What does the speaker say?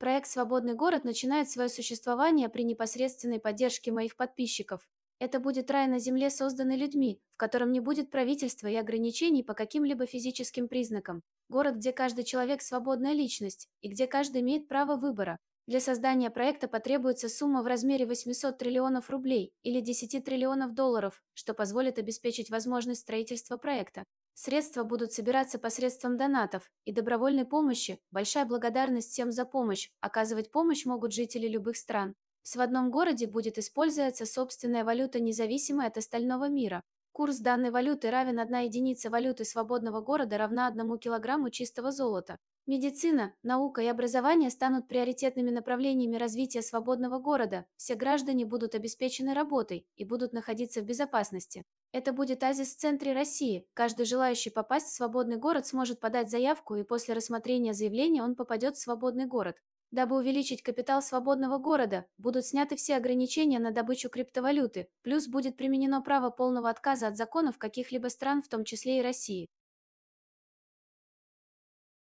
Проект «Свободный город» начинает свое существование при непосредственной поддержке моих подписчиков. Это будет рай на земле, созданный людьми, в котором не будет правительства и ограничений по каким-либо физическим признакам. Город, где каждый человек – свободная личность, и где каждый имеет право выбора, для создания проекта потребуется сумма в размере 800 триллионов рублей или 10 триллионов долларов, что позволит обеспечить возможность строительства проекта. Средства будут собираться посредством донатов и добровольной помощи. Большая благодарность всем за помощь. Оказывать помощь могут жители любых стран. В одном городе будет использоваться собственная валюта, независимая от остального мира. Курс данной валюты равен 1 единице валюты свободного города равна 1 килограмму чистого золота. Медицина, наука и образование станут приоритетными направлениями развития свободного города. Все граждане будут обеспечены работой и будут находиться в безопасности. Это будет азис в центре России. Каждый желающий попасть в свободный город сможет подать заявку, и после рассмотрения заявления он попадет в свободный город. Дабы увеличить капитал свободного города, будут сняты все ограничения на добычу криптовалюты, плюс будет применено право полного отказа от законов каких-либо стран, в том числе и России.